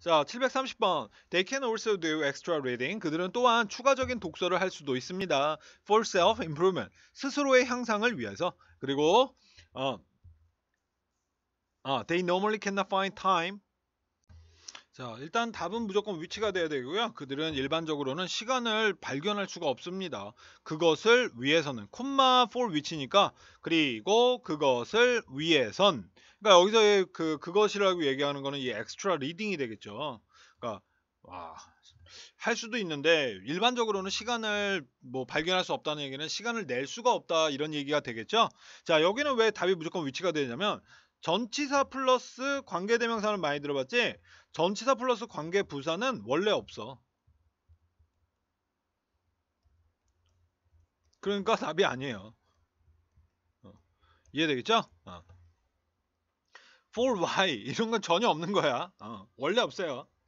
자, 730번. They can also do extra reading. 그들은 또한 추가적인 독서를 할 수도 있습니다. For self-improvement. 스스로의 향상을 위해서. 그리고 어, 어, They normally cannot find time 자, 일단 답은 무조건 위치가 돼야 되고요. 그들은 일반적으로는 시간을 발견할 수가 없습니다. 그것을 위해서는 콤마 for 위치니까 그리고 그것을 위해선 그러니까 여기서 그 그것이라고 얘기하는 거는 이 엑스트라 리딩이 되겠죠. 그러니까 와, 할 수도 있는데 일반적으로는 시간을 뭐 발견할 수 없다는 얘기는 시간을 낼 수가 없다 이런 얘기가 되겠죠. 자, 여기는 왜 답이 무조건 위치가 되냐면 전치사 플러스 관계대명사는 많이 들어봤지 전치사 플러스 관계부사는 원래 없어 그러니까 답이 아니에요 어. 이해되겠죠? 어. for why 이런 건 전혀 없는 거야 어. 원래 없어요